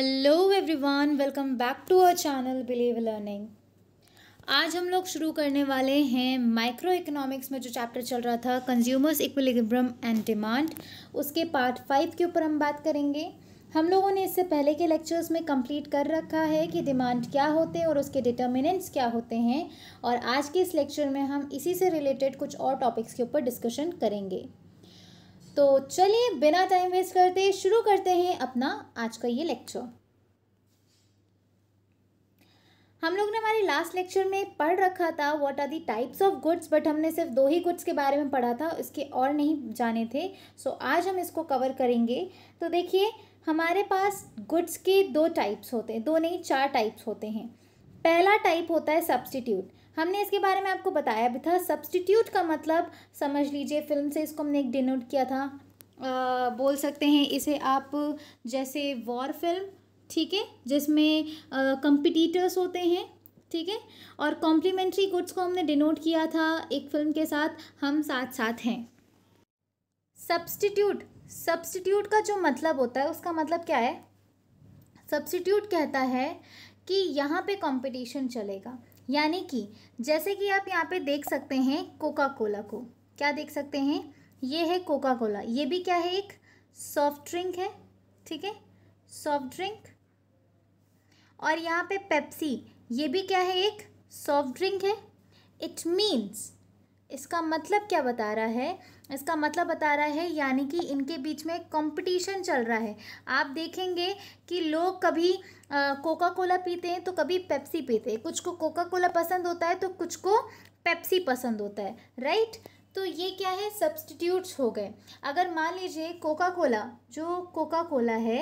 Hello everyone welcome back to our channel believe learning आज हम लोग शुरू करने वाले हैं माइक्रो इकोनॉमिक्स में जो चैप्टर चल रहा था कंज्यूमर्स इक्विलिब्रम एंड डिमांड उसके पार्ट फाइव के ऊपर हम बात करेंगे हम लोगों ने इससे पहले के लेक्चर्स में कंप्लीट कर रखा है कि डिमांड क्या होते हैं और उसके डिटर्मिनेंट्स क्या होते हैं और आज के इस लेक्चर में हम इसी से रिलेटेड कुछ और टॉपिक्स के ऊपर डिस्कशन करेंगे तो चलिए बिना टाइम वेस्ट करते शुरू करते हैं अपना आज का ये लेक्चर हम लोग ने हमारे लास्ट लेक्चर में पढ़ रखा था what are the types of goods but हमने सिर्फ दो ही गुड्स के बारे में पढ़ा था इसके और नहीं जाने थे सो so, आज हम इसको कवर करेंगे तो देखिए हमारे पास गुड्स के दो टाइप्स होते हैं दो नहीं चार टाइप्स होते हैं पहला टाइप होता है सब्सटीट्यूट हमने इसके बारे में आपको बताया भी था सब्सटीट्यूट का मतलब समझ लीजिए फिल्म से इसको हमने एक डिनोट किया था आ, बोल सकते हैं इसे आप जैसे वॉर फिल्म ठीक है जिसमें कंपिटिटर्स होते हैं ठीक है और कॉम्प्लीमेंट्री गुड्स को हमने डिनोट किया था एक फिल्म के साथ हम साथ साथ हैं सब्सटीट्यूट सब्सटीट्यूट का जो मतलब होता है उसका मतलब क्या है सब्सटीट्यूट कहता है कि यहाँ पे कंपटीशन चलेगा यानी कि जैसे कि आप यहाँ पे देख सकते हैं कोका कोला को क्या देख सकते हैं ये है कोका कोला ये भी क्या है एक सॉफ्ट ड्रिंक है ठीक है सॉफ्ट ड्रिंक और यहाँ पे पेप्सी ये भी क्या है एक सॉफ्ट ड्रिंक है इट मीन्स इसका मतलब क्या बता रहा है इसका मतलब बता रहा है यानी कि इनके बीच में कंपटीशन चल रहा है आप देखेंगे कि लोग कभी कोका कोला पीते हैं तो कभी पेप्सी पीते हैं कुछ को कोका कोला पसंद होता है तो कुछ को पेप्सी पसंद होता है राइट तो ये क्या है सब्सटीट्यूट्स हो गए अगर मान लीजिए कोका कोला जो कोका कोला है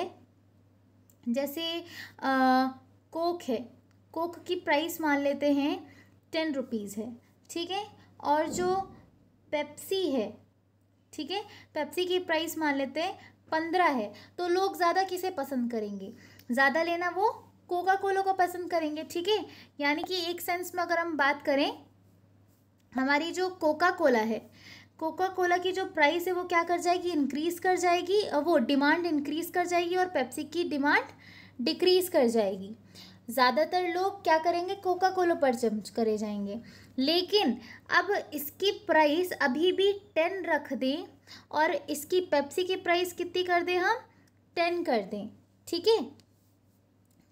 जैसे आ, कोक है कोक की प्राइस मान लेते हैं टेन रुपीज़ है ठीक है और जो पेप्सी है ठीक है पेप्सी की प्राइस मान लेते हैं पंद्रह है तो लोग ज़्यादा किसे पसंद करेंगे ज़्यादा लेना वो कोका कोला को पसंद करेंगे ठीक है यानी कि एक सेंस में अगर हम बात करें हमारी जो कोका कोला है कोका कोला की जो प्राइस है वो क्या कर जाएगी इंक्रीज़ कर जाएगी वो डिमांड इंक्रीज़ कर जाएगी और पेप्सी की डिमांड डिक्रीज़ कर जाएगी ज़्यादातर लोग क्या करेंगे कोका कोला पर जम करे जाएंगे लेकिन अब इसकी प्राइस अभी भी टेन रख दें और इसकी पेप्सी की प्राइस कितनी कर दें हम टेन कर दें ठीक है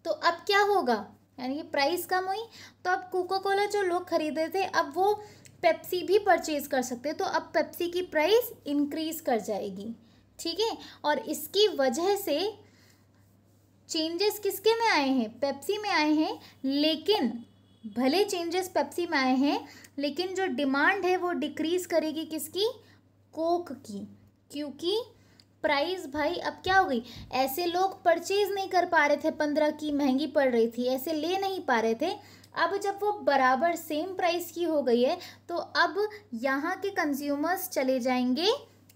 तो अब क्या होगा यानी कि प्राइस कम हुई तो अब कोका कोला जो लोग खरीदे थे अब वो पेप्सी भी परचेज कर सकते तो अब पेप्सी की प्राइस इंक्रीज कर जाएगी ठीक है और इसकी वजह से चेंजेस किसके में आए हैं पेप्सी में आए हैं लेकिन भले चेंजेस पेप्सी में आए हैं लेकिन जो डिमांड है वो डिक्रीज़ करेगी किसकी कोक की क्योंकि प्राइस भाई अब क्या हो गई ऐसे लोग परचेज नहीं कर पा रहे थे पंद्रह की महंगी पड़ रही थी ऐसे ले नहीं पा रहे थे अब जब वो बराबर सेम प्राइस की हो गई है तो अब यहाँ के कंज्यूमर्स चले जाएंगे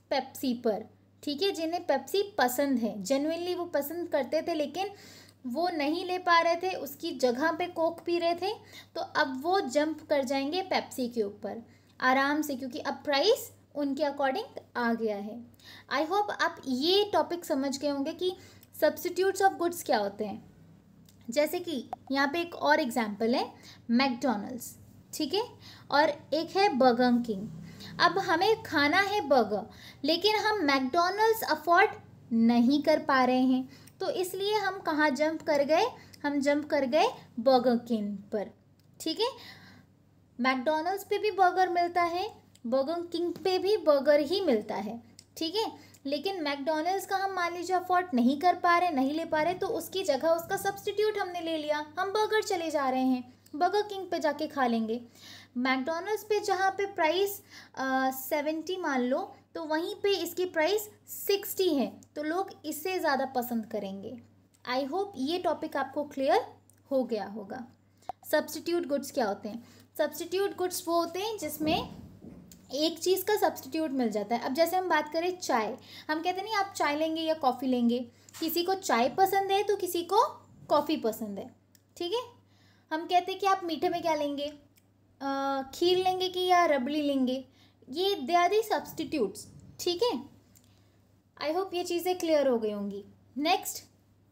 पेप्सी पर ठीक है जिन्हें पेप्सी पसंद है जेनुनली वो पसंद करते थे लेकिन वो नहीं ले पा रहे थे उसकी जगह पे कोक पी रहे थे तो अब वो जंप कर जाएंगे पेप्सी के ऊपर आराम से क्योंकि अब प्राइस उनके अकॉर्डिंग आ गया है आई होप आप ये टॉपिक समझ गए होंगे कि सब्सटीट्यूट्स ऑफ गुड्स क्या होते हैं जैसे कि यहाँ पे एक और एग्जाम्पल है मैकडोनल्ड्स ठीक है और एक है बर्गर किंग अब हमें खाना है बर्गर लेकिन हम मैकडोनल्ड्स अफोर्ड नहीं कर पा रहे हैं तो इसलिए हम कहाँ जंप कर गए हम जंप कर गए बर्गर किंग पर ठीक है मैकडोनल्ड्स पे भी बर्गर मिलता है बर्गर किंग पे भी बर्गर ही मिलता है ठीक है लेकिन मैकडोनल्ड्स का हम मान लीजिए अफोर्ड नहीं कर पा रहे नहीं ले पा रहे तो उसकी जगह उसका सब्सटीट्यूट हमने ले लिया हम बर्गर चले जा रहे हैं बर्गर किंग पे जाके खा लेंगे मैकडोनल्ड्स पे जहाँ पे प्राइस सेवेंटी मान लो तो वहीं पे इसकी प्राइस सिक्सटी है तो लोग इससे ज़्यादा पसंद करेंगे आई होप ये टॉपिक आपको क्लियर हो गया होगा सब्सटीट्यूट गुड्स क्या होते हैं सब्सटीट्यूट गुड्स वो होते हैं जिसमें एक चीज़ का सब्सटीट्यूट मिल जाता है अब जैसे हम बात करें चाय हम कहते नहीं आप चाय लेंगे या कॉफ़ी लेंगे किसी को चाय पसंद है तो किसी को कॉफ़ी पसंद है ठीक है हम कहते हैं कि आप मीठे में क्या लेंगे आ, खीर लेंगे कि या रबड़ी लेंगे ये दे आर दी सब्सटीट्यूट्स ठीक है आई होप ये चीज़ें क्लियर हो गई होंगी next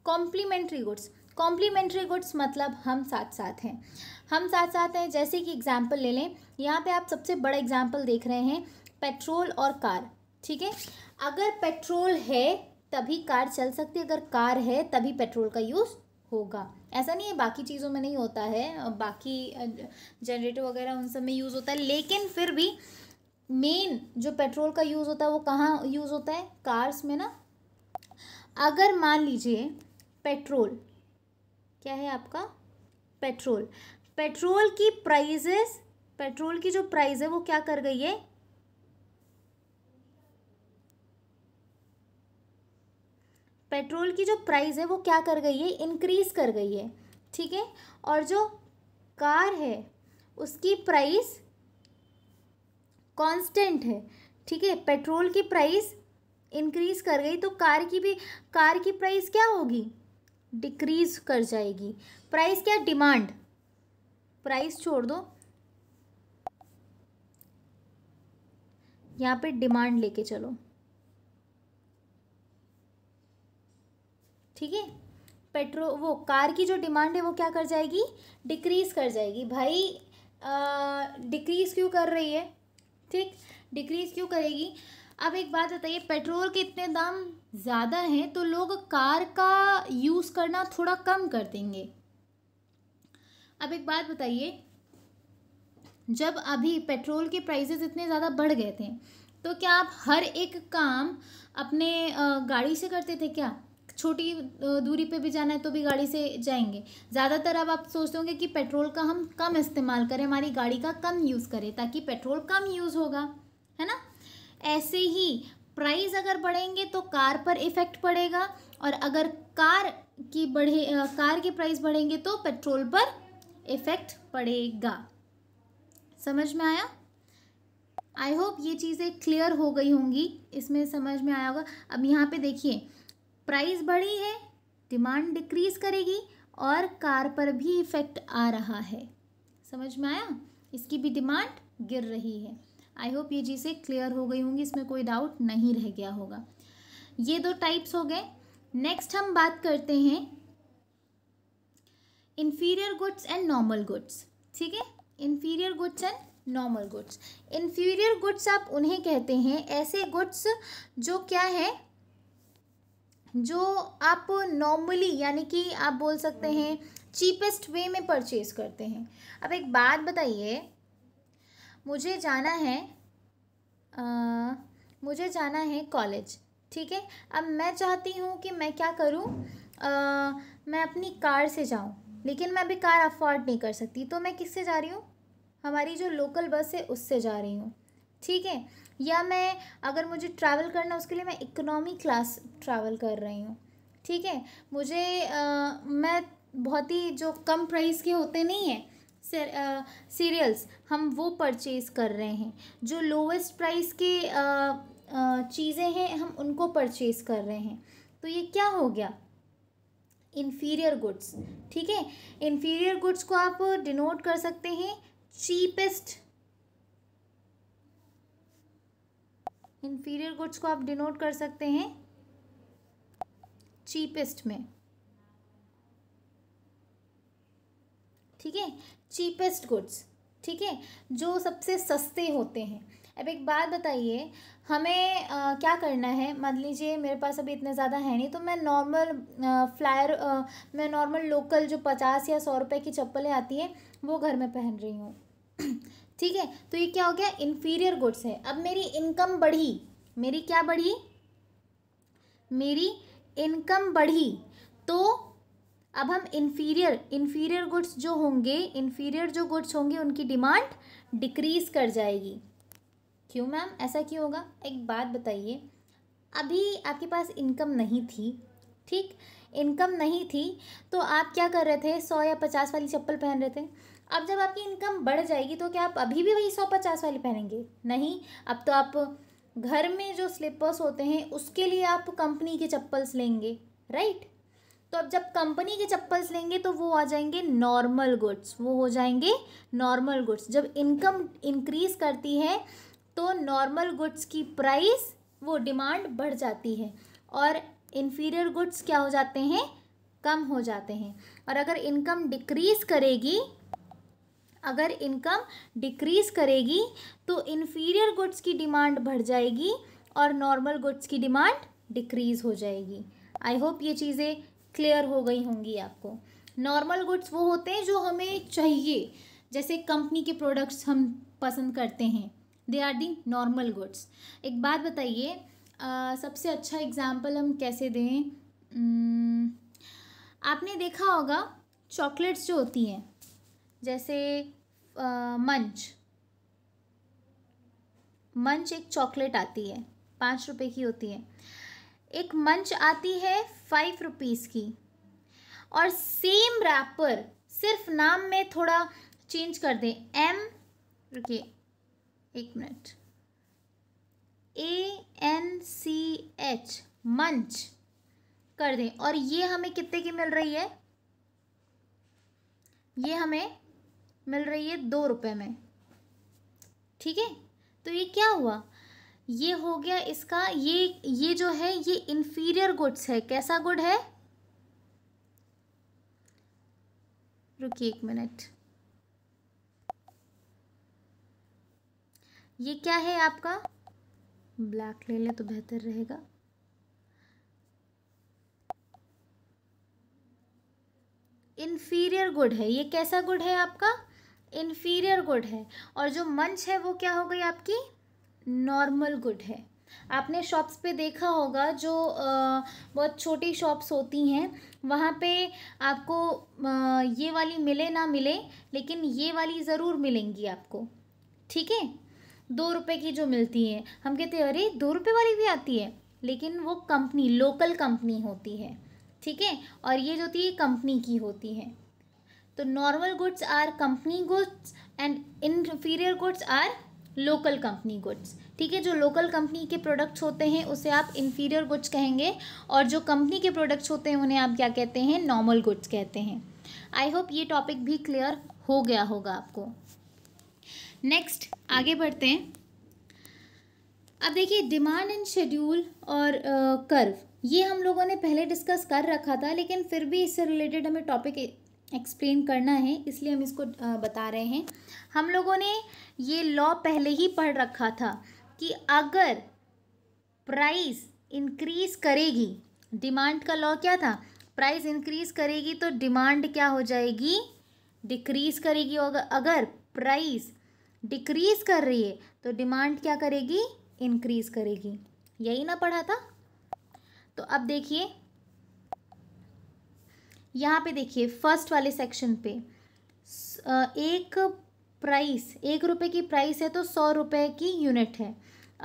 complementary goods complementary goods मतलब हम साथ साथ हैं हम साथ साथ हैं जैसे कि एग्जाम्पल ले लें यहाँ पे आप सबसे बड़ा एग्जाम्पल देख रहे हैं पेट्रोल और कार ठीक है अगर पेट्रोल है तभी कार चल सकती है अगर कार है तभी पेट्रोल का यूज़ होगा ऐसा नहीं है बाकी चीज़ों में नहीं होता है बाकी जनरेटर वगैरह उन सब में यूज़ होता है लेकिन फिर भी मेन जो पेट्रोल का यूज़ होता है वो कहाँ यूज़ होता है कार्स में ना अगर मान लीजिए पेट्रोल क्या है आपका पेट्रोल पेट्रोल की प्राइजेस पेट्रोल की जो प्राइस है वो क्या कर गई है पेट्रोल की जो प्राइस है वो क्या कर गई है इंक्रीज कर गई है ठीक है और जो कार है उसकी प्राइस कांस्टेंट है ठीक है पेट्रोल की प्राइस इंक्रीज कर गई तो कार की भी कार की प्राइस क्या होगी डिक्रीज कर जाएगी प्राइस क्या डिमांड प्राइस छोड़ दो यहाँ पे डिमांड लेके चलो ठीक है पेट्रो वो कार की जो डिमांड है वो क्या कर जाएगी डिक्रीज कर जाएगी भाई डिक्रीज क्यों कर रही है ठीक डिक्रीज क्यों करेगी अब एक बात बताइए पेट्रोल के इतने दाम ज़्यादा हैं तो लोग कार का यूज़ करना थोड़ा कम कर देंगे अब एक बात बताइए जब अभी पेट्रोल के प्राइसेस इतने ज़्यादा बढ़ गए थे तो क्या आप हर एक काम अपने गाड़ी से करते थे क्या छोटी दूरी पे भी जाना है तो भी गाड़ी से जाएंगे ज़्यादातर अब आप सोचते होंगे कि पेट्रोल का हम कम इस्तेमाल करें हमारी गाड़ी का कम यूज़ करें ताकि पेट्रोल कम यूज़ होगा है ना ऐसे ही प्राइस अगर बढ़ेंगे तो कार पर इफ़ेक्ट पड़ेगा और अगर कार की बढ़े कार के प्राइस बढ़ेंगे तो पेट्रोल पर इफ़ेक्ट पड़ेगा समझ में आया आई होप ये चीज़ें क्लियर हो गई होंगी इसमें समझ में आया होगा अब यहाँ पे देखिए प्राइस बढ़ी है डिमांड डिक्रीज करेगी और कार पर भी इफ़ेक्ट आ रहा है समझ में आया इसकी भी डिमांड गिर रही है आई होप ये चीज़ें क्लियर हो गई होंगी इसमें कोई डाउट नहीं रह गया होगा ये दो टाइप्स हो गए नेक्स्ट हम बात करते हैं inferior goods and normal goods ठीक है inferior goods and normal goods inferior goods आप उन्हें कहते हैं ऐसे गुड्स जो क्या है जो आप नॉर्मली यानी कि आप बोल सकते हम्म। हैं चीपेस्ट वे में परचेज करते हैं अब एक बात बताइए मुझे जाना है आ, मुझे जाना है कॉलेज ठीक है अब मैं चाहती हूँ कि मैं क्या करूँ मैं अपनी कार से जाऊँ लेकिन मैं अभी कार अफोर्ड नहीं कर सकती तो मैं किससे जा रही हूँ हमारी जो लोकल बस है उससे जा रही हूँ ठीक है या मैं अगर मुझे ट्रैवल करना उसके लिए मैं इकोनॉमी क्लास ट्रैवल कर रही हूँ ठीक है मुझे आ, मैं बहुत ही जो कम प्राइस के होते नहीं हैं सीरियल्स हम वो परचेज़ कर रहे हैं जो लोवेस्ट प्राइस के चीज़ें हैं हम उनको परचेज़ कर रहे हैं तो ये क्या हो गया इन्फीरियर गुड्स ठीक है इन्फीरियर गुड्स को आप डिनोट कर सकते हैं चीपेस्ट इन्फीरियर गुड्स को आप डिनोट कर सकते हैं चीपेस्ट में ठीक है चीपेस्ट गुड्स ठीक है जो सबसे सस्ते होते हैं अब एक बात बताइए हमें आ, क्या करना है मान लीजिए मेरे पास अभी इतने ज़्यादा है नहीं तो मैं नॉर्मल फ्लायर आ, मैं नॉर्मल लोकल जो पचास या सौ रुपए की चप्पलें आती हैं वो घर में पहन रही हूँ ठीक है तो ये क्या हो गया इन्फीरियर गुड्स है अब मेरी इनकम बढ़ी मेरी क्या बढ़ी मेरी इनकम बढ़ी तो अब हम इन्फीरियर इन्फीरियर गुड्स जो होंगे इन्फीरियर जो गुड्स होंगे उनकी डिमांड डिक्रीज कर जाएगी क्यों मैम ऐसा क्यों होगा एक बात बताइए अभी आपके पास इनकम नहीं थी ठीक इनकम नहीं थी तो आप क्या कर रहे थे सौ या पचास वाली चप्पल पहन रहे थे अब जब आपकी इनकम बढ़ जाएगी तो क्या आप अभी भी वही सौ पचास वाली पहनेंगे नहीं अब तो आप घर में जो स्लीपर्स होते हैं उसके लिए आप कंपनी के चप्पल्स लेंगे राइट तो अब जब कंपनी के चप्पल्स लेंगे तो वो आ जाएंगे नॉर्मल गुड्स वो हो जाएंगे नॉर्मल गुड्स जब इनकम इंक्रीज करती है तो नॉर्मल गुड्स की प्राइस वो डिमांड बढ़ जाती है और इन्फीरियर गुड्स क्या हो जाते हैं कम हो जाते हैं और अगर इनकम डिक्रीज करेगी अगर इनकम डिक्रीज़ करेगी तो इन्फीरियर गुड्स की डिमांड बढ़ जाएगी और नॉर्मल गुड्स की डिमांड डिक्रीज़ हो जाएगी आई होप ये चीज़ें क्लियर हो गई होंगी आपको नॉर्मल गुड्स वो होते हैं जो हमें चाहिए जैसे कंपनी के प्रोडक्ट्स हम पसंद करते हैं they are the normal goods एक बात बताइए सबसे अच्छा एग्ज़ाम्पल हम कैसे दें आपने देखा होगा चॉकलेट्स जो होती हैं जैसे मंच मंच एक चॉकलेट आती है पाँच रुपए की होती है एक मंच आती है फाइव रुपीज़ की और सेम रैपर सिर्फ नाम में थोड़ा चेंज कर दें एम रुकिए एक minute A N C H munch कर दें और ये हमें कितने की मिल रही है ये हमें मिल रही है दो रुपये में ठीक है तो ये क्या हुआ ये हो गया इसका ये ये जो है ये इन्फीरियर गुड्स है कैसा गुड है रुकिए एक मिनट ये क्या है आपका ब्लैक ले लें तो बेहतर रहेगा इन्फीरियर गुड है ये कैसा गुड है आपका इन्फीरियर गुड है और जो मंच है वो क्या हो गई आपकी नॉर्मल गुड है आपने शॉप्स पे देखा होगा जो बहुत छोटी शॉप्स होती हैं वहाँ पे आपको ये वाली मिले ना मिले लेकिन ये वाली ज़रूर मिलेंगी आपको ठीक है दो रुपए की जो मिलती है हम कहते हैं अरे दो रुपए वाली भी आती है लेकिन वो कंपनी लोकल कंपनी होती है ठीक है और ये जो होती है कंपनी की होती है तो normal goods are company goods and inferior goods are local company goods ठीक है जो लोकल कंपनी के प्रोडक्ट्स होते हैं उसे आप इन्फीरियर गुड्स कहेंगे और जो कंपनी के प्रोडक्ट्स होते हैं उन्हें आप क्या कहते हैं नॉर्मल गुड्स कहते हैं आई होप ये टॉपिक भी क्लियर हो गया होगा आपको नेक्स्ट आगे बढ़ते हैं अब देखिए डिमांड एंड शेड्यूल और कर्व uh, ये हम लोगों ने पहले डिस्कस कर रखा था लेकिन फिर भी इससे रिलेटेड हमें टॉपिक एक्सप्लेन करना है इसलिए हम इसको बता रहे हैं हम लोगों ने ये लॉ पहले ही पढ़ रखा था कि अगर प्राइस इंक्रीज करेगी डिमांड का लॉ क्या था प्राइस इंक्रीज करेगी तो डिमांड क्या हो जाएगी डिक्रीज करेगी अगर प्राइस डिक्रीज कर रही है तो डिमांड क्या करेगी इंक्रीज करेगी यही ना पढ़ा था तो अब देखिए यहाँ पे देखिए फर्स्ट वाले सेक्शन पे एक प्राइस एक रुपये की प्राइस है तो सौ रुपये की यूनिट है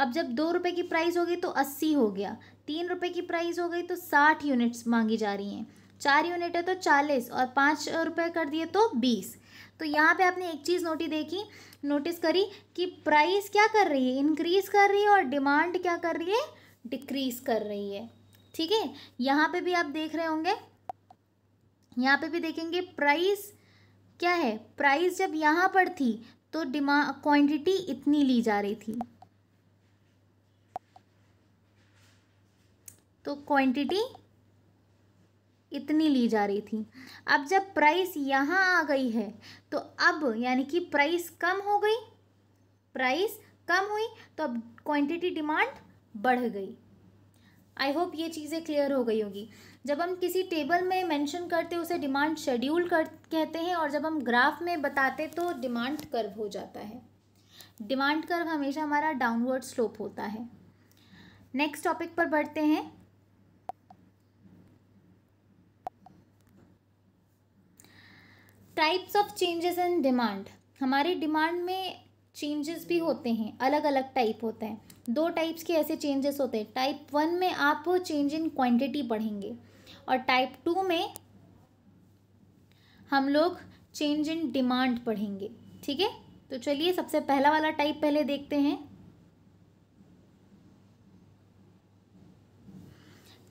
अब जब दो रुपये की प्राइस हो गई तो अस्सी हो गया तीन रुपये की प्राइस हो गई तो साठ यूनिट्स मांगी जा रही हैं चार यूनिट है तो चालीस और पाँच रुपये कर दिए तो बीस तो यहाँ पे आपने एक चीज़ नोटिस देखी नोटिस करी कि प्राइस क्या कर रही है इंक्रीज़ कर रही है और डिमांड क्या कर रही है डिक्रीज़ कर रही है ठीक है यहाँ पे भी आप देख रहे होंगे यहाँ पे भी देखेंगे प्राइस क्या है प्राइस जब यहाँ पर थी तो डिमा क्वांटिटी इतनी ली जा रही थी तो क्वांटिटी इतनी ली जा रही थी अब जब प्राइस यहाँ आ गई है तो अब यानी कि प्राइस कम हो गई प्राइस कम हुई तो अब क्वांटिटी डिमांड बढ़ गई आई होप ये चीज़ें क्लियर हो गई होगी जब हम किसी टेबल में मेंशन करते उसे डिमांड शेड्यूल कर कहते हैं और जब हम ग्राफ में बताते तो डिमांड कर्व हो जाता है डिमांड कर्व हमेशा हमारा डाउनवर्ड स्लोप होता है नेक्स्ट टॉपिक पर बढ़ते हैं types of changes in demand हमारे डिमांड में चेंजेस भी होते हैं अलग अलग टाइप होते हैं दो टाइप्स के ऐसे चेंजेस होते हैं टाइप वन में आप चेंज इन क्वांटिटी पढ़ेंगे और टाइप टू में हम लोग चेंज इन डिमांड पढ़ेंगे ठीक है तो चलिए सबसे पहला वाला टाइप पहले देखते हैं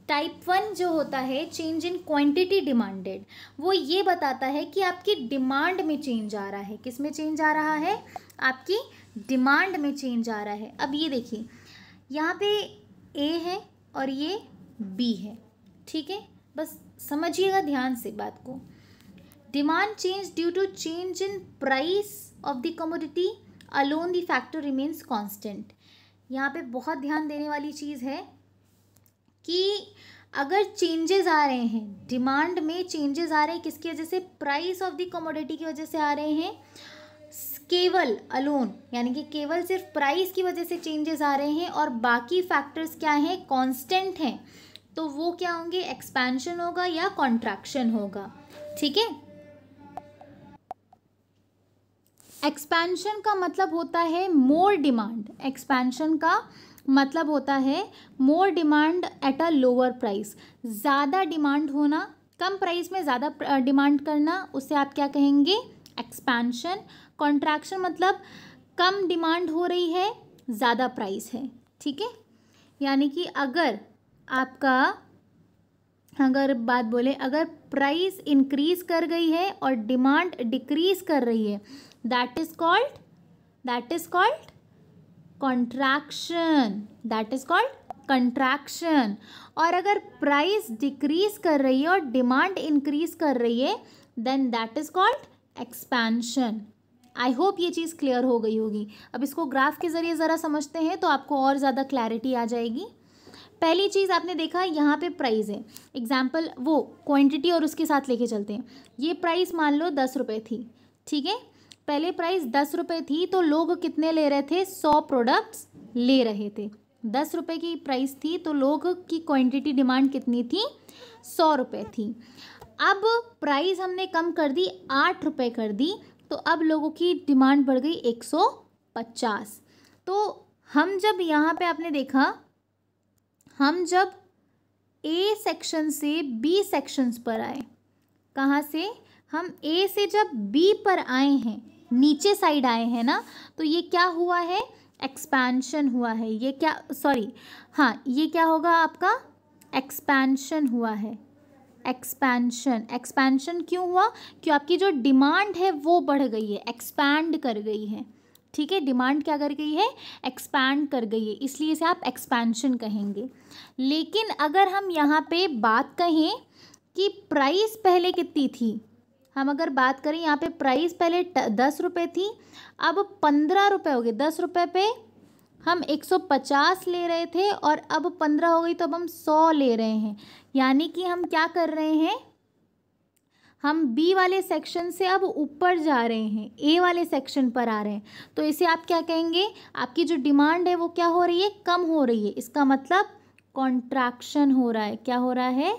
टाइप वन जो होता है चेंज इन क्वांटिटी डिमांडेड वो ये बताता है कि आपकी डिमांड में चेंज आ रहा है किस में चेंज आ रहा है आपकी डिमांड में चेंज आ रहा है अब ये देखिए यहाँ पे ए है और ये बी है ठीक है बस समझिएगा ध्यान से बात को demand change due to change in price of the commodity alone the factor remains constant यहाँ पे बहुत ध्यान देने वाली चीज़ है कि अगर चेंजेस आ रहे हैं डिमांड में चेंजेस आ रहे हैं किसकी वजह से प्राइस ऑफ द कमोडिटी की वजह से आ रहे हैं केवल अलोन यानी कि केवल सिर्फ प्राइस की वजह से चेंजेस आ रहे हैं और बाकी फैक्टर्स क्या हैं कांस्टेंट हैं तो वो क्या होंगे एक्सपेंशन होगा या कॉन्ट्रैक्शन होगा ठीक है एक्सपेंशन का मतलब होता है मोर डिमांड एक्सपेंशन का मतलब होता है more demand at a lower price ज़्यादा डिमांड होना कम प्राइस में ज़्यादा डिमांड करना उसे आप क्या कहेंगे एक्सपेंशन कॉन्ट्रैक्शन मतलब कम डिमांड हो रही है ज़्यादा प्राइस है ठीक है यानी कि अगर आपका अगर बात बोले अगर प्राइस इंक्रीज कर गई है और डिमांड डिक्रीज कर रही है that is called that is called contraction that is called contraction और अगर प्राइस डिक्रीज कर रही है और डिमांड इंक्रीज कर रही है then that is called expansion I hope ये चीज़ क्लियर हो गई होगी अब इसको ग्राफ के ज़रिए ज़रा समझते हैं तो आपको और ज़्यादा क्लैरिटी आ जाएगी पहली चीज़ आपने देखा यहाँ पे प्राइस है एग्जाम्पल वो क्वांटिटी और उसके साथ लेके चलते हैं ये प्राइस मान लो दस रुपये थी ठीक है पहले प्राइस दस रुपये थी तो लोग कितने ले रहे थे सौ प्रोडक्ट्स ले रहे थे दस रुपये की प्राइस थी तो लोग की क्वांटिटी डिमांड कितनी थी सौ रुपये थी अब प्राइस हमने कम कर दी आठ रुपये कर दी तो अब लोगों की डिमांड बढ़ गई एक सौ पचास तो हम जब यहाँ पे आपने देखा हम जब ए सेक्शन से बी सेक्शंस पर आए कहाँ से हम ए से जब बी पर आए हैं नीचे साइड आए हैं ना तो ये क्या हुआ है एक्सपेंशन हुआ है ये क्या सॉरी हाँ ये क्या होगा आपका एक्सपेंशन हुआ है एक्सपेंशन एक्सपेंशन क्यों हुआ क्यों आपकी जो डिमांड है वो बढ़ गई है एक्सपैंड कर गई है ठीक है डिमांड क्या कर गई है एक्सपैंड कर गई है इसलिए इसे आप एक्सपेंशन कहेंगे लेकिन अगर हम यहाँ पे बात कहें कि प्राइस पहले कितनी थी हम अगर बात करें यहाँ पे प्राइस पहले दस रुपये थी अब पंद्रह रुपये हो गए दस रुपये पे हम एक सौ पचास ले रहे थे और अब पंद्रह हो गई तो अब हम सौ ले रहे हैं यानी कि हम क्या कर रहे हैं हम बी वाले सेक्शन से अब ऊपर जा रहे हैं ए वाले सेक्शन पर आ रहे हैं तो इसे आप क्या कहेंगे आपकी जो डिमांड है वो क्या हो रही है कम हो रही है इसका मतलब कॉन्ट्रैक्शन हो रहा है क्या हो रहा है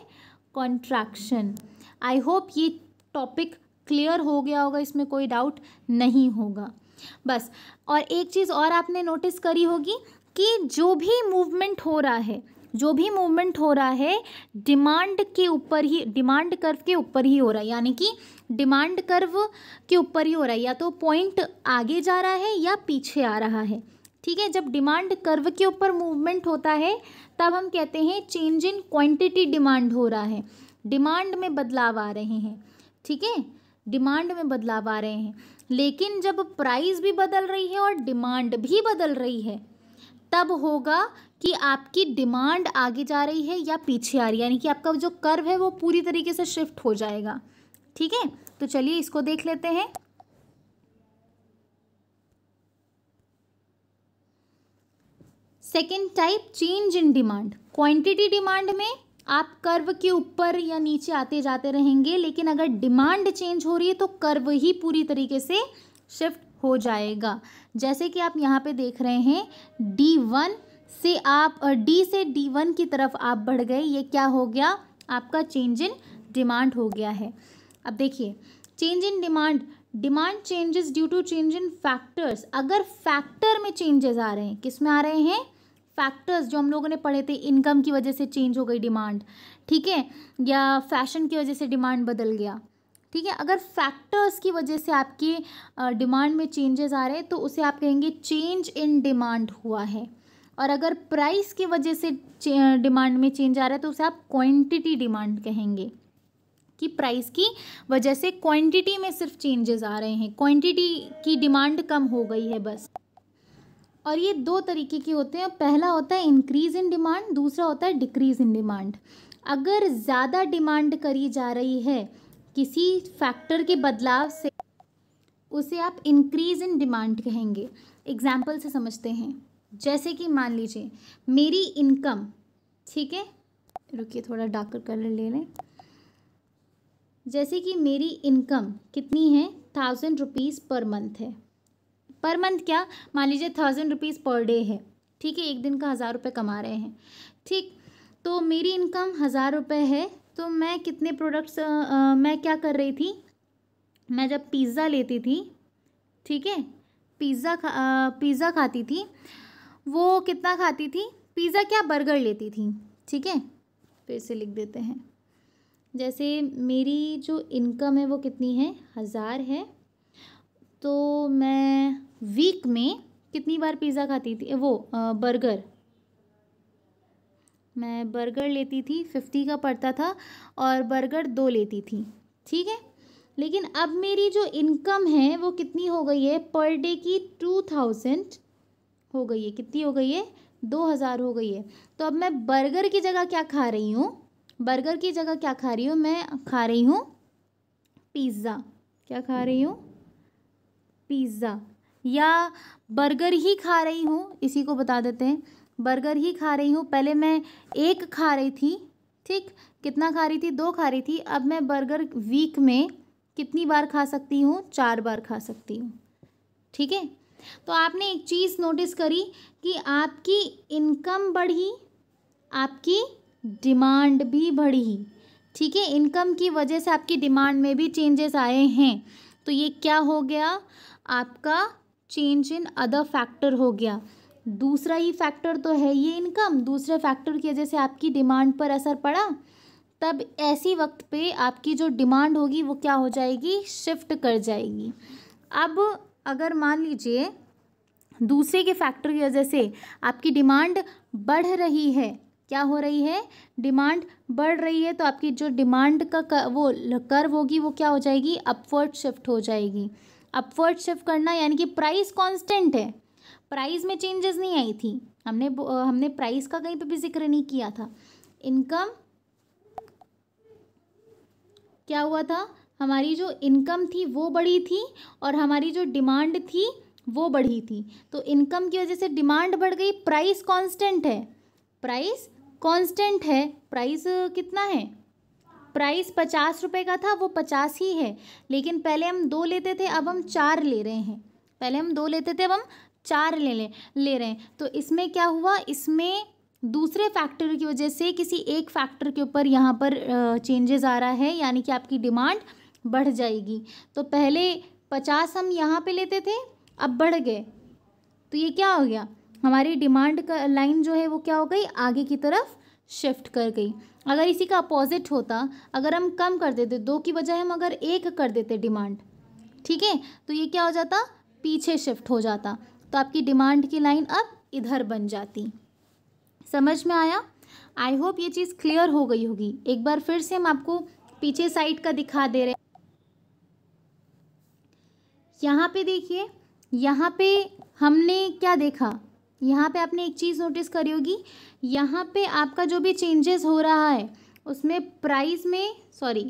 कॉन्ट्रैक्शन आई होप ये टॉपिक क्लियर हो गया होगा इसमें कोई डाउट नहीं होगा बस और एक चीज़ और आपने नोटिस करी होगी कि जो भी मूवमेंट हो रहा है जो भी मूवमेंट हो रहा है डिमांड के ऊपर ही डिमांड कर्व के ऊपर ही हो रहा है यानी कि डिमांड कर्व के ऊपर ही हो रहा है या तो पॉइंट आगे जा रहा है या पीछे आ रहा है ठीक है जब डिमांड कर्व के ऊपर मूवमेंट होता है तब हम कहते हैं चेंज इन क्वांटिटी डिमांड हो रहा है डिमांड में बदलाव आ रहे हैं ठीक है डिमांड में बदलाव आ रहे हैं लेकिन जब प्राइस भी बदल रही है और डिमांड भी बदल रही है तब होगा कि आपकी डिमांड आगे जा रही है या पीछे आ रही है यानी कि आपका जो कर्व है वो पूरी तरीके से शिफ्ट हो जाएगा ठीक है तो चलिए इसको देख लेते हैं second type change in demand quantity demand में आप कर्व के ऊपर या नीचे आते जाते रहेंगे लेकिन अगर डिमांड चेंज हो रही है तो कर्व ही पूरी तरीके से शिफ्ट हो जाएगा जैसे कि आप यहाँ पे देख रहे हैं डी वन से आप डी से डी वन की तरफ आप बढ़ गए ये क्या हो गया आपका चेंज इन डिमांड हो गया है अब देखिए change in demand demand changes due to change in factors अगर फैक्टर में चेंजेस आ रहे हैं किस में आ रहे हैं फैक्टर्स जो हम लोगों ने पढ़े थे इनकम की वजह से चेंज हो गई डिमांड ठीक है या फैशन की वजह से डिमांड बदल गया ठीक है अगर फैक्टर्स की वजह से आपके डिमांड में चेंजेस आ रहे हैं तो उसे आप कहेंगे चेंज इन डिमांड हुआ है और अगर प्राइस की वजह से डिमांड में चेंज आ रहा है तो उसे आप क्वांटिटी डिमांड कहेंगे कि प्राइस की वजह से क्वांटिटी में सिर्फ चेंजेस आ रहे हैं क्वांटिटी की डिमांड कम हो गई है बस और ये दो तरीके के होते हैं पहला होता है इंक्रीज़ इन डिमांड दूसरा होता है डिक्रीज़ इन डिमांड अगर ज़्यादा डिमांड करी जा रही है किसी फैक्टर के बदलाव से उसे आप इंक्रीज इन डिमांड कहेंगे एग्जाम्पल से समझते हैं जैसे कि मान लीजिए मेरी इनकम ठीक है रुकिए थोड़ा डार्कर कलर ले लें जैसे कि मेरी इनकम कितनी है थाउजेंड रुपीज़ पर मंथ है पर मंथ क्या मान लीजिए थाउजेंड रुपीज़ पर डे है ठीक है एक दिन का हज़ार रुपये कमा रहे हैं ठीक तो मेरी इनकम हज़ार रुपये है तो मैं कितने प्रोडक्ट्स मैं क्या कर रही थी मैं जब पिज़्ज़ा लेती थी ठीक है पिज़्ज़ा खा पिज़्ज़ा खाती थी वो कितना खाती थी पिज़्ज़ा क्या बर्गर लेती थी ठीक है फिर से लिख देते हैं जैसे मेरी जो इनकम है वो कितनी है हज़ार है तो मैं वीक में कितनी बार पिज़्ज़ा खाती थी वो आ, बर्गर मैं बर्गर लेती थी फिफ्टी का पड़ता था और बर्गर दो लेती थी ठीक है लेकिन अब मेरी जो इनकम है वो कितनी हो गई है पर डे की टू थाउजेंड हो गई है कितनी हो गई है दो हज़ार हो गई है तो अब मैं बर्गर की जगह क्या खा रही हूँ बर्गर की जगह क्या खा रही हूँ मैं खा रही हूँ पिज़्ज़ा क्या खा रही हूँ पिज़्ज़ा या बर्गर ही खा रही हूँ इसी को बता देते हैं बर्गर ही खा रही हूँ पहले मैं एक खा रही थी ठीक कितना खा रही थी दो खा रही थी अब मैं बर्गर वीक में कितनी बार खा सकती हूँ चार बार खा सकती हूँ ठीक है तो आपने एक चीज़ नोटिस करी कि आपकी इनकम बढ़ी आपकी डिमांड भी बढ़ी ठीक है इनकम की वजह से आपकी डिमांड में भी चेंजेस आए हैं तो ये क्या हो गया आपका चेंज इन अदर फैक्टर हो गया दूसरा ही फैक्टर तो है ये इनकम दूसरे फैक्टर की वजह से आपकी डिमांड पर असर पड़ा तब ऐसी वक्त पे आपकी जो डिमांड होगी वो क्या हो जाएगी शिफ्ट कर जाएगी अब अगर मान लीजिए दूसरे के फैक्टर की वजह से आपकी डिमांड बढ़ रही है क्या हो रही है डिमांड बढ़ रही है तो आपकी जो डिमांड का कर, वो कर्व होगी वो क्या हो जाएगी अपवर्ड शिफ्ट हो जाएगी अपवर्ड शिफ्ट करना यानी कि प्राइस कांस्टेंट है प्राइस में चेंजेस नहीं आई थी हमने हमने प्राइस का कहीं पे भी जिक्र नहीं किया था इनकम क्या हुआ था हमारी जो इनकम थी वो बढ़ी थी और हमारी जो डिमांड थी वो बढ़ी थी तो इनकम की वजह से डिमांड बढ़ गई प्राइस कांस्टेंट है प्राइस कांस्टेंट है प्राइस कितना है प्राइस पचास रुपये का था वो पचास ही है लेकिन पहले हम दो लेते थे अब हम चार ले रहे हैं पहले हम दो लेते थे अब हम चार ले लें ले रहे हैं तो इसमें क्या हुआ इसमें दूसरे फैक्टर की वजह से किसी एक फैक्टर के ऊपर यहाँ पर चेंजेस आ रहा है यानी कि आपकी डिमांड बढ़ जाएगी तो पहले पचास हम यहाँ पे लेते थे अब बढ़ गए तो ये क्या हो गया हमारी डिमांड का लाइन जो है वो क्या हो गई आगे की तरफ शिफ्ट कर गई अगर इसी का अपोजिट होता अगर हम कम कर देते दो की बजाय हम अगर एक कर देते डिमांड ठीक है तो ये क्या हो जाता पीछे शिफ्ट हो जाता तो आपकी डिमांड की लाइन अब इधर बन जाती समझ में आया आई होप ये चीज़ क्लियर हो गई होगी एक बार फिर से हम आपको पीछे साइड का दिखा दे रहे यहाँ पे देखिए यहाँ पे हमने क्या देखा यहाँ पे आपने एक चीज़ नोटिस करी होगी यहाँ पे आपका जो भी चेंजेस हो रहा है उसमें प्राइस में सॉरी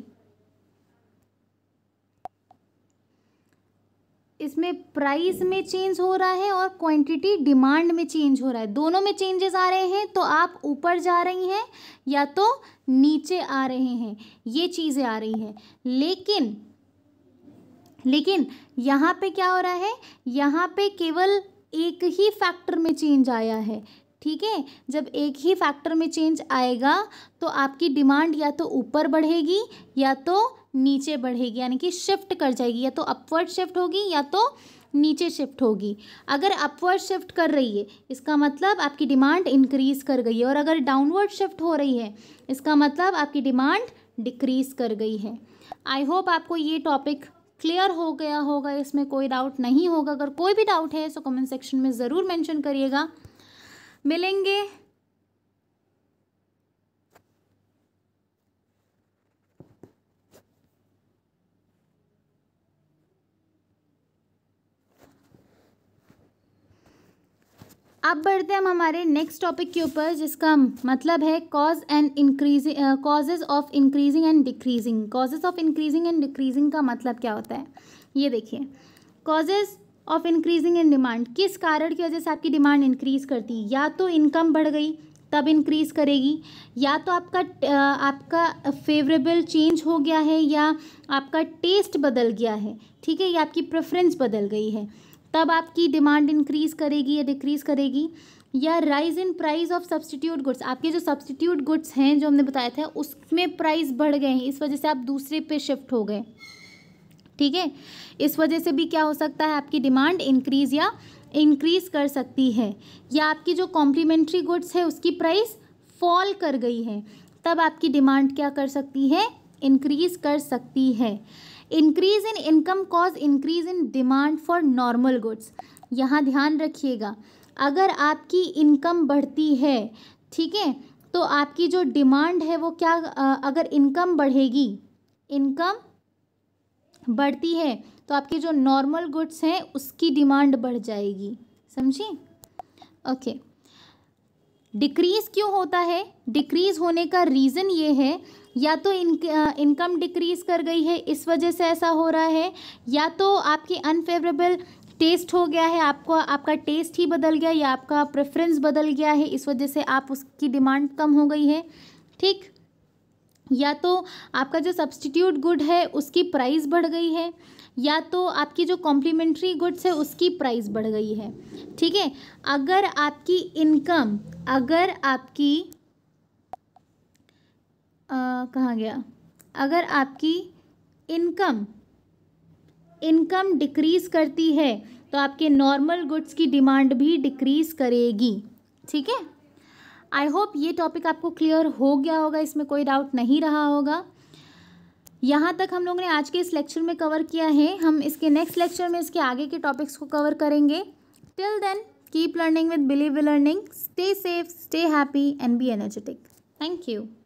इसमें प्राइस में चेंज हो रहा है और क्वांटिटी डिमांड में चेंज हो रहा है दोनों में चेंजेस आ रहे हैं तो आप ऊपर जा रही हैं या तो नीचे आ रहे हैं ये चीज़ें आ रही हैं लेकिन लेकिन यहाँ पे क्या हो रहा है यहाँ पे केवल एक ही फैक्टर में चेंज आया है ठीक है जब एक ही फैक्टर में चेंज आएगा तो आपकी डिमांड या तो ऊपर बढ़ेगी या तो नीचे बढ़ेगी यानी कि शिफ्ट कर जाएगी या तो अपवर्ड शिफ्ट होगी या तो नीचे शिफ्ट होगी अगर अपवर्ड शिफ्ट कर रही है इसका मतलब आपकी डिमांड इंक्रीज़ कर गई है और अगर डाउनवर्ड शिफ्ट हो रही है इसका मतलब आपकी डिमांड डिक्रीज़ कर गई है आई होप आपको ये टॉपिक क्लियर हो गया होगा इसमें कोई डाउट नहीं होगा अगर कोई भी डाउट है तो कमेंट सेक्शन में ज़रूर मैंशन करिएगा मिलेंगे अब बढ़ते हम हमारे नेक्स्ट टॉपिक के ऊपर जिसका मतलब है cause and increasing causes of increasing and decreasing causes of increasing and decreasing का मतलब क्या होता है ये देखिए causes of increasing in demand किस कारण की वजह से आपकी डिमांड इंक्रीज़ करती या तो इनकम बढ़ गई तब इंक्रीज़ करेगी या तो आपका आपका फेवरेबल चेंज हो गया है या आपका टेस्ट बदल गया है ठीक है या आपकी प्रेफरेंस बदल गई है तब आपकी डिमांड इंक्रीज़ करेगी या डिक्रीज़ करेगी या rise in price of substitute goods आपके जो सब्सटीट्यूट गुड्स हैं जो हमने बताया था उसमें प्राइस बढ़ गए हैं इस वजह से आप दूसरे पे शिफ्ट हो गए ठीक है इस वजह से भी क्या हो सकता है आपकी डिमांड इंक्रीज़ या इंक्रीज़ कर सकती है या आपकी जो कॉम्प्लीमेंट्री गुड्स है उसकी प्राइस फॉल कर गई है तब आपकी डिमांड क्या कर सकती है इंक्रीज़ कर सकती है increase in income cause increase in demand for normal goods यहाँ ध्यान रखिएगा अगर आपकी इनकम बढ़ती है ठीक है तो आपकी जो डिमांड है वो क्या अगर इनकम बढ़ेगी इनकम बढ़ती है तो आपकी जो नॉर्मल गुड्स हैं उसकी डिमांड बढ़ जाएगी समझी ओके okay. डिक्रीज़ क्यों होता है डिक्रीज़ होने का रीज़न ये है या तो इन इनकम डिक्रीज़ कर गई है इस वजह से ऐसा हो रहा है या तो आपकी अनफेवरेबल टेस्ट हो गया है आपको आपका टेस्ट ही बदल गया या आपका प्रेफरेंस बदल गया है इस वजह से आप उसकी डिमांड कम हो गई है ठीक या तो आपका जो सब्सटीट्यूट गुड है उसकी प्राइस बढ़ गई है या तो आपकी जो कॉम्प्लीमेंट्री गुड्स है उसकी प्राइस बढ़ गई है ठीक है अगर आपकी इनकम अगर आपकी कहाँ गया अगर आपकी इनकम इनकम डिक्रीज़ करती है तो आपके नॉर्मल गुड्स की डिमांड भी डिक्रीज़ करेगी ठीक है आई होप ये टॉपिक आपको क्लियर हो गया होगा इसमें कोई डाउट नहीं रहा होगा यहाँ तक हम लोगों ने आज के इस लेक्चर में कवर किया है हम इसके नेक्स्ट लेक्चर में इसके आगे के टॉपिक्स को कवर करेंगे till then keep learning with believe learning stay safe stay happy and be energetic thank you